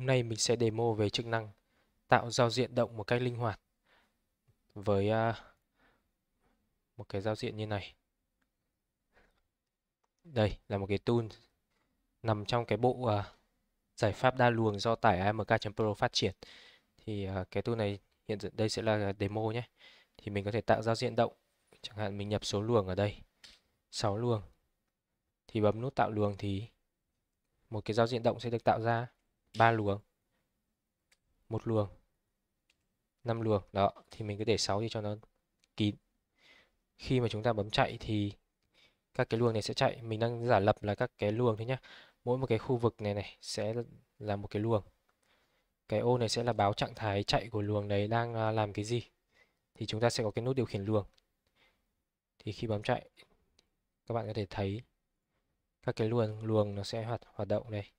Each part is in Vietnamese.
Hôm nay mình sẽ demo về chức năng tạo giao diện động một cách linh hoạt với à, một cái giao diện như này. Đây là một cái tool nằm trong cái bộ à, giải pháp đa luồng do tải amk.pro phát triển. Thì à, cái tool này hiện đây sẽ là demo nhé. Thì mình có thể tạo giao diện động. Chẳng hạn mình nhập số luồng ở đây. 6 luồng. Thì bấm nút tạo luồng thì một cái giao diện động sẽ được tạo ra ba luồng một luồng năm luồng đó thì mình cứ để 6 thì cho nó kín khi mà chúng ta bấm chạy thì các cái luồng này sẽ chạy mình đang giả lập là các cái luồng thôi nhá mỗi một cái khu vực này này sẽ là một cái luồng cái ô này sẽ là báo trạng thái chạy của luồng đấy đang à, làm cái gì thì chúng ta sẽ có cái nút điều khiển luồng thì khi bấm chạy các bạn có thể thấy các cái luồng luồng nó sẽ hoạt hoạt động này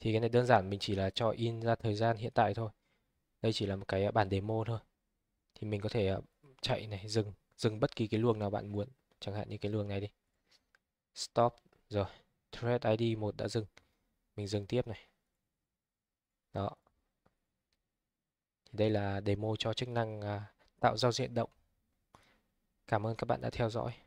thì cái này đơn giản mình chỉ là cho in ra thời gian hiện tại thôi đây chỉ là một cái à, bản demo thôi thì mình có thể à, chạy này dừng dừng bất kỳ cái luồng nào bạn muốn chẳng hạn như cái luồng này đi stop rồi thread id một đã dừng mình dừng tiếp này đó thì đây là demo cho chức năng à, tạo giao diện động cảm ơn các bạn đã theo dõi